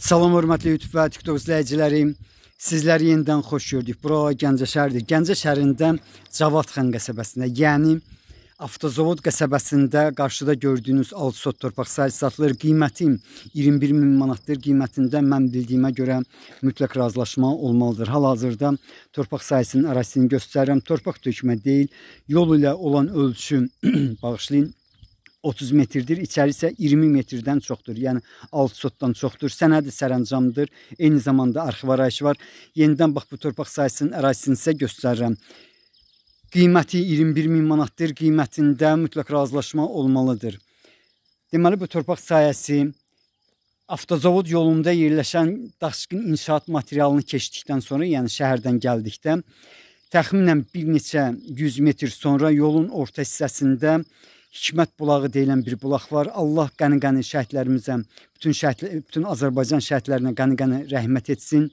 Salam hörmətli YouTube və TikTok izləyicilərim. Sizləri yenidən xoş gördük. Bura Gəncə şəhəridir. Gəncə şəhərində Cavadxan qəsəbəsində, yəni Avtozavod qəsəbəsində qarşıda gördüyünüz 6 sot torpaq sahəsi satılır. Qiyməti 21 min manatdır. Qiymətində mən bildiyimə görə mütləq razılaşma olmalıdır. Hal-hazırda torpaq sahəsinin ərazisini göstərirəm. Torpaq tökmə deyil, yol ilə olan ölçü bağışlayın 30 metrdir, içərisi 20 metrdən çoxdur. Yəni 6 sotdan çoxdur. Sənədi sərəncamdır. Eyni zamanda arxiv arayışı var. Yenidən bax bu torpaq sahəsinin ərazisini sizə göstərirəm. Qiyməti 21 min manatdır. Qiymətində mütləq razılaşma olmalıdır. Deməli bu torpaq sahəsi avtozavod yolunda yerləşən daşqın inşaat materialını keçdikdən sonra, yəni şəhərdən gəldikdə təxminən bir neçə 100 metr sonra yolun orta hissəsində Hikmət bulağı deyilən bir bulaq var. Allah qəni-qəni şəhidlərimizə, bütün şəhid bütün Azərbaycan şəhidlərinə qəni-qəni rəhmət etsin.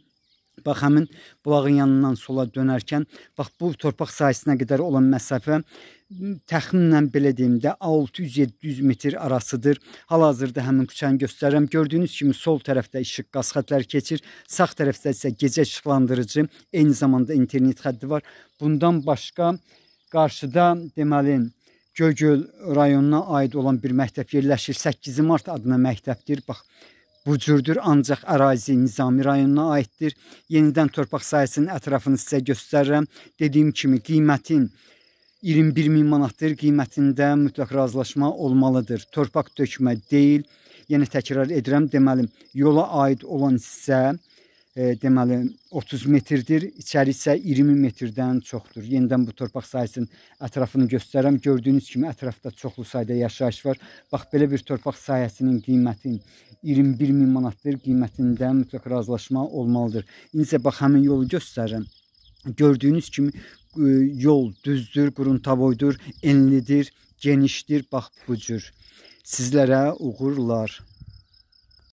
Bax həmin bulağın yanından sola dönərkən bax bu torpaq sahəsinə qədər olan məsafə təxminən belə deyim də 600-700 metr arasıdır. Hal-hazırda həmin küçəni göstərirəm. Gördüyünüz kimi sol tərəfdə işıq qaz xətləri keçir, sağ tərəfdə isə gecə işıqlandırıcı, eyni zamanda internet xətti var. Bundan başqa qarşıda deməli Göygöl rayonuna aid olan bir məktəb yerləşir. 8 mart adına məktəbdir. Bax, bu cürdür ancaq ərazi Nizami rayonuna aiddir. Yenidən torpaq sayəsinin ətrafını sizə göstərirəm. Dediyim kimi qiymətin 21 min manatdır qiymətində mütləq razılaşma olmalıdır. Torpaq dökmə deyil. Yenə təkrar edirəm, deməli yola aid olan hissə e, deməli 30 metrdir, içəri isə 20 metrdən çoxdur. Yenidən bu torpaq sahəsinin ətrafını göstərəm. Gördüyünüz kimi ətrafda çoxlu sayda yaşayış var. Bax belə bir torpaq sahəsinin qiyməti 21 min manatdır. Qiymətində mütləq razılaşma olmalıdır. İndi bax həmin yolu göstərirəm. Gördüyünüz kimi e, yol düzdür, quruntavoydur, enlidir, genişdir. Bax bu cür. Sizlərə uğurlar.